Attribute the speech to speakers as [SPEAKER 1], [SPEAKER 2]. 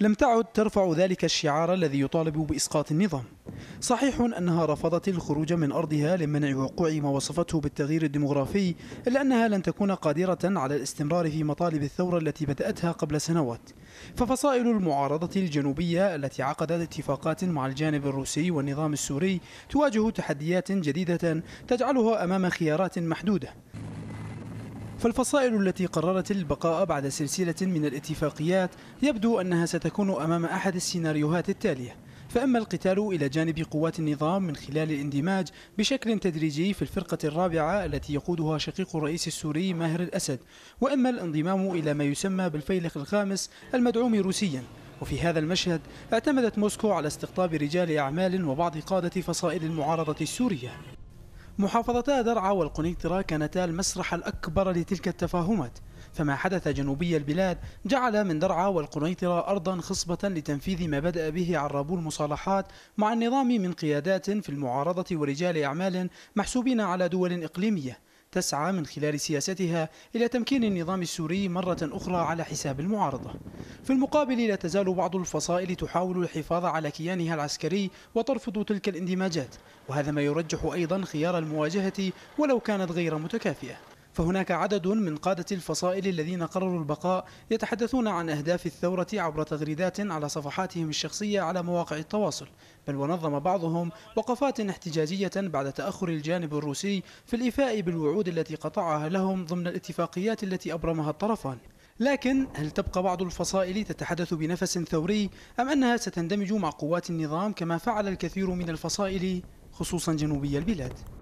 [SPEAKER 1] لم تعد ترفع ذلك الشعار الذي يطالب بإسقاط النظام صحيح أنها رفضت الخروج من أرضها لمنع وقوع ما وصفته بالتغيير الديمغرافي إلا أنها لن تكون قادرة على الاستمرار في مطالب الثورة التي بدأتها قبل سنوات ففصائل المعارضة الجنوبية التي عقدت اتفاقات مع الجانب الروسي والنظام السوري تواجه تحديات جديدة تجعلها أمام خيارات محدودة فالفصائل التي قررت البقاء بعد سلسلة من الاتفاقيات يبدو أنها ستكون أمام أحد السيناريوهات التالية فأما القتال إلى جانب قوات النظام من خلال الاندماج بشكل تدريجي في الفرقة الرابعة التي يقودها شقيق الرئيس السوري ماهر الأسد وأما الانضمام إلى ما يسمى بالفيلق الخامس المدعوم روسيا وفي هذا المشهد اعتمدت موسكو على استقطاب رجال أعمال وبعض قادة فصائل المعارضة السورية محافظتا درعا والقنيطرة كانتا المسرح الأكبر لتلك التفاهمات فما حدث جنوبي البلاد جعل من درعا والقنيطرة أرضا خصبة لتنفيذ ما بدأ به عرابو المصالحات مع النظام من قيادات في المعارضة ورجال أعمال محسوبين على دول إقليمية تسعى من خلال سياستها إلى تمكين النظام السوري مرة أخرى على حساب المعارضة في المقابل لا تزال بعض الفصائل تحاول الحفاظ على كيانها العسكري وترفض تلك الاندماجات وهذا ما يرجح أيضا خيار المواجهة ولو كانت غير متكافئة فهناك عدد من قادة الفصائل الذين قرروا البقاء يتحدثون عن أهداف الثورة عبر تغريدات على صفحاتهم الشخصية على مواقع التواصل بل ونظم بعضهم وقفات احتجاجية بعد تأخر الجانب الروسي في الإيفاء بالوعود التي قطعها لهم ضمن الاتفاقيات التي أبرمها الطرفان لكن هل تبقى بعض الفصائل تتحدث بنفس ثوري أم أنها ستندمج مع قوات النظام كما فعل الكثير من الفصائل خصوصا جنوبي البلاد؟